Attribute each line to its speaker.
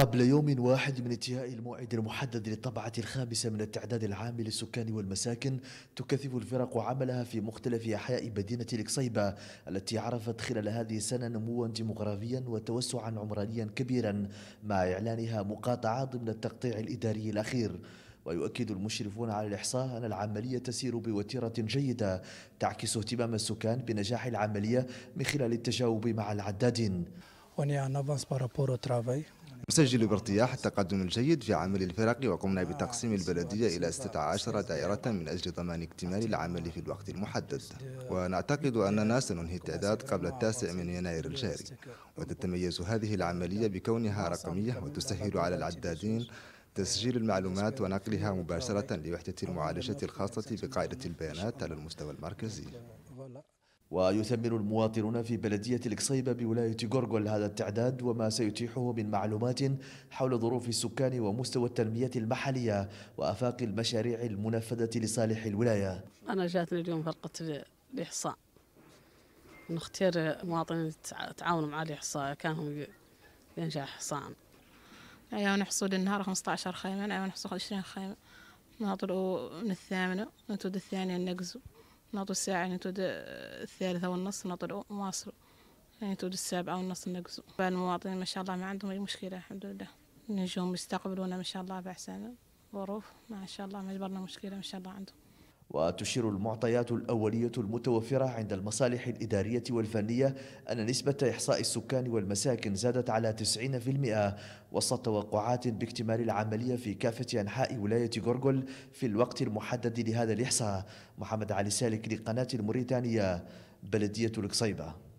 Speaker 1: قبل يوم واحد من انتهاء الموعد المحدد للطبعة الخامسة من التعداد العام للسكان والمساكن تكثف الفرق عملها في مختلف أحياء مدينة الكصيبة التي عرفت خلال هذه السنة نموا ديمغرافيا وتوسعا عمرانيا كبيرا مع إعلانها مقاطعة ضمن التقطيع الإداري الأخير ويؤكد المشرفون على الإحصاء أن العملية تسير بوتيرة جيدة تعكس اهتمام السكان بنجاح العملية من خلال التجاوب مع العدادين On est en avance par rapport au travail.
Speaker 2: نسجل بارتياح التقدم الجيد في عمل الفرق وقمنا بتقسيم البلدية إلى 16 دائرة من أجل ضمان اكتمال العمل في الوقت المحدد ونعتقد أننا سننهي التعداد قبل التاسع من يناير الجاري وتتميز هذه العملية بكونها رقمية وتسهل على العدادين تسجيل المعلومات ونقلها مباشرة لوحدة المعالجة الخاصة بقاعدة البيانات على المستوى المركزي ويثمن
Speaker 1: المواطنون في بلدية القصيبة بولاية غورغول هذا التعداد وما سيتيحه من معلومات حول ظروف السكان ومستوى التنمية المحلية وآفاق المشاريع المنفذة لصالح الولاية
Speaker 3: أنا جاتني اليوم فرقة الإحصاء نختار مواطنين تعاونوا مع الإحصاء كانهم ينجح إحصاء أيوة نحصوا النهار 15 خيمة أيوة نحصوا 20 خيمة ناطلقوا من
Speaker 4: الثامنة نتود الثانية نقزوا ناطو الساعة يعني تود الثالثة والنص ناطو نواصلو يعني تود السابعة والنص بعد المواطنين ما شاء الله ما عندهم أي مشكلة الحمد لله نجوم يستقبلونا ما شاء الله بأحسن ظروف ما شاء الله ما جبرنا مشكلة ما شاء الله عندهم
Speaker 1: وتشير المعطيات الأولية المتوفرة عند المصالح الإدارية والفنية أن نسبة إحصاء السكان والمساكن زادت على 90% وسط توقعات باكتمال العملية في كافة أنحاء ولاية غورغول في الوقت المحدد لهذا الإحصاء محمد علي سالك لقناة الموريتانية بلدية القصيبة